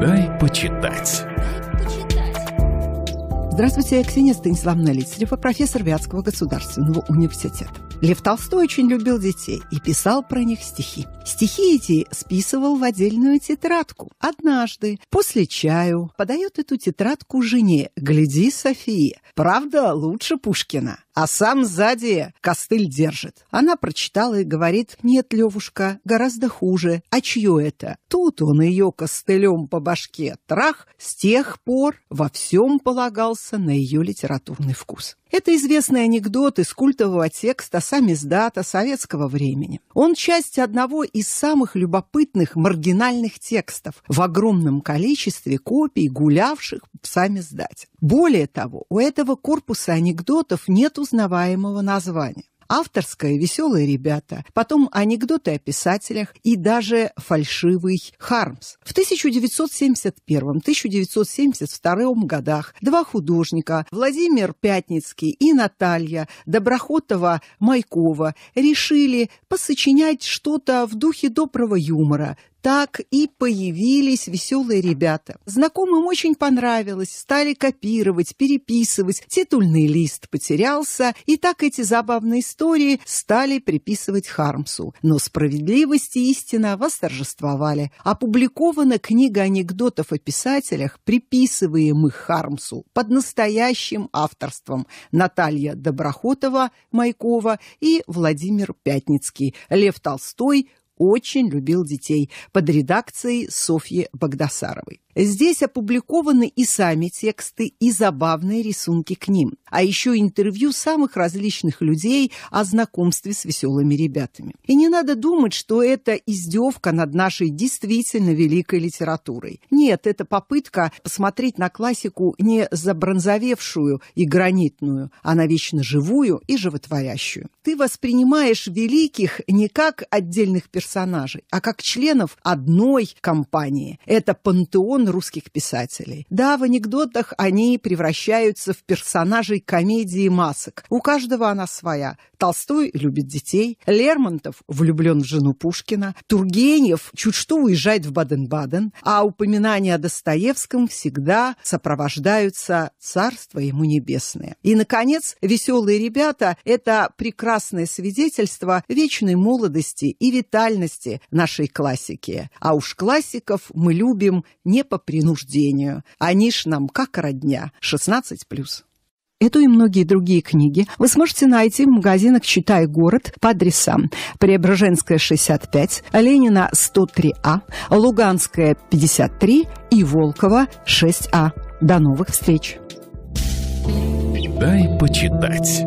Дай почитать. Здравствуйте, я Ксения Станиславна Лицарева, профессор Вятского государственного университета. Лев Толстой очень любил детей и писал про них стихи. Стихи эти списывал в отдельную тетрадку. Однажды, после чаю, подает эту тетрадку жене. «Гляди, София, правда лучше Пушкина?» а сам сзади костыль держит. Она прочитала и говорит, «Нет, Левушка, гораздо хуже. А чье это?» Тут он ее костылем по башке трах, с тех пор во всем полагался на ее литературный вкус. Это известный анекдот из культового текста самиздата советского времени. Он часть одного из самых любопытных маргинальных текстов в огромном количестве копий, гулявших в сами Более того, у этого корпуса анекдотов нет узнаваемого названия авторское «Веселые ребята», потом анекдоты о писателях и даже фальшивый Хармс. В 1971-1972 годах два художника Владимир Пятницкий и Наталья Доброхотова-Майкова решили посочинять что-то в духе доброго юмора, так и появились веселые ребята. Знакомым очень понравилось, стали копировать, переписывать, титульный лист потерялся, и так эти забавные истории стали приписывать Хармсу. Но справедливости истина восторжествовали. Опубликована книга анекдотов о писателях, приписываемых Хармсу, под настоящим авторством Наталья Доброхотова, Майкова и Владимир Пятницкий, Лев Толстой, очень любил детей под редакцией Софьи Богдасаровой. Здесь опубликованы и сами тексты, и забавные рисунки к ним, а еще интервью самых различных людей о знакомстве с веселыми ребятами. И не надо думать, что это издевка над нашей действительно великой литературой. Нет, это попытка посмотреть на классику не забронзовевшую и гранитную, а на вечно живую и животворящую. Ты воспринимаешь великих не как отдельных персонажей, а как членов одной компании. Это пантеон русских писателей. Да, в анекдотах они превращаются в персонажей комедии масок. У каждого она своя. Толстой любит детей, Лермонтов влюблен в жену Пушкина, Тургенев чуть что уезжает в Баден-Баден, а упоминания о Достоевском всегда сопровождаются «Царство ему небесное». И, наконец, «Веселые ребята» — это прекрасное свидетельство вечной молодости и витальности нашей классики. А уж классиков мы любим не по принуждению. Они ж нам как родня. 16+. Эту и многие другие книги вы сможете найти в магазинах «Читай город» по адресам Преображенская, 65, Ленина, 103А, Луганская, 53 и Волкова, 6А. До новых встреч! Дай почитать.